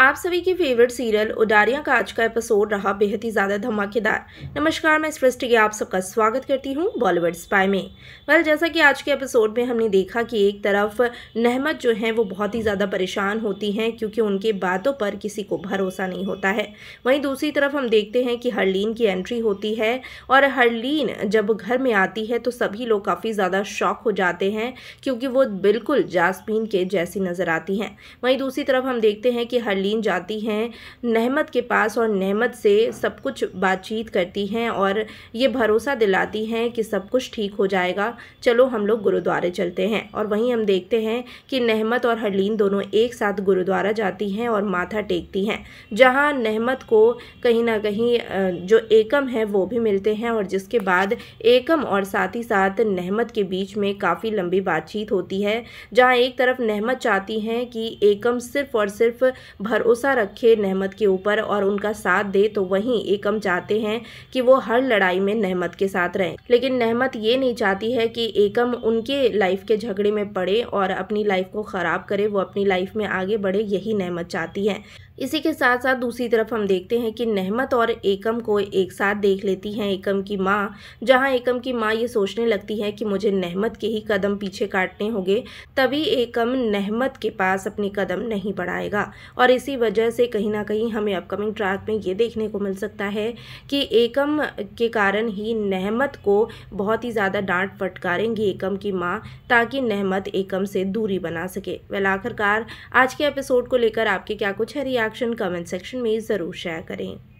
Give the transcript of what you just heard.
आप सभी की फेवरेट सीरियल उडारियां का आज का एपिसोड रहा बेहद ही ज़्यादा धमाकेदार नमस्कार मैं सृष्टि के आप सबका स्वागत करती हूँ बॉलीवुड स्पाई में वेल जैसा कि आज के एपिसोड में हमने देखा कि एक तरफ नहमत जो हैं वो बहुत ही ज़्यादा परेशान होती हैं क्योंकि उनके बातों पर किसी को भरोसा नहीं होता है वहीं दूसरी तरफ हम देखते हैं कि हरलीन की एंट्री होती है और हरलीन जब घर में आती है तो सभी लोग काफ़ी ज़्यादा शौक हो जाते हैं क्योंकि वो बिल्कुल जासमीन के जैसी नज़र आती हैं वहीं दूसरी तरफ हम देखते हैं कि हर शालीन जाती हैं नहमत के पास और नहमत से सब कुछ बातचीत करती हैं और ये भरोसा दिलाती हैं कि सब कुछ ठीक हो जाएगा चलो हम लोग गुरुद्वारे चलते हैं और वहीं हम देखते हैं कि नहमत और हरलीन दोनों एक साथ गुरुद्वारा जाती हैं और माथा टेकती हैं जहाँ नहमत को कहीं ना कहीं जो एकम है वो भी मिलते हैं और जिसके बाद एकम और साथ ही साथ नहमत के बीच में काफ़ी लंबी बातचीत होती है जहाँ एक तरफ नहमत चाहती हैं कि एकम सिर्फ और सिर्फ भर भरोसा रखे नहमत के ऊपर और उनका साथ दे तो वहीं एकम चाहते हैं कि वो हर लड़ाई में नहमत के साथ रहें लेकिन नहमत ये नहीं चाहती है कि एकम उनके लाइफ के झगड़े में पड़े और अपनी लाइफ को ख़राब करे वो अपनी लाइफ में आगे बढ़े यही नहमत चाहती है इसी के साथ साथ दूसरी तरफ हम देखते हैं कि नहमत और एकम को एक साथ देख लेती हैं एकम की माँ जहाँ एकम की माँ ये सोचने लगती है कि मुझे नहमत के ही कदम पीछे काटने होंगे तभी एकम नहमत के पास अपने कदम नहीं बढ़ाएगा और इस इसी वजह से कहीं ना कहीं हमें अपकमिंग ट्रैक में ये देखने को मिल सकता है कि एकम के कारण ही नहमत को बहुत ही ज़्यादा डांट फटकारेंगी एकम की माँ ताकि नहमत एकम से दूरी बना सके वेल आखिरकार आज के एपिसोड को लेकर आपके क्या कुछ है रिएक्शन कमेंट सेक्शन में ज़रूर शेयर करें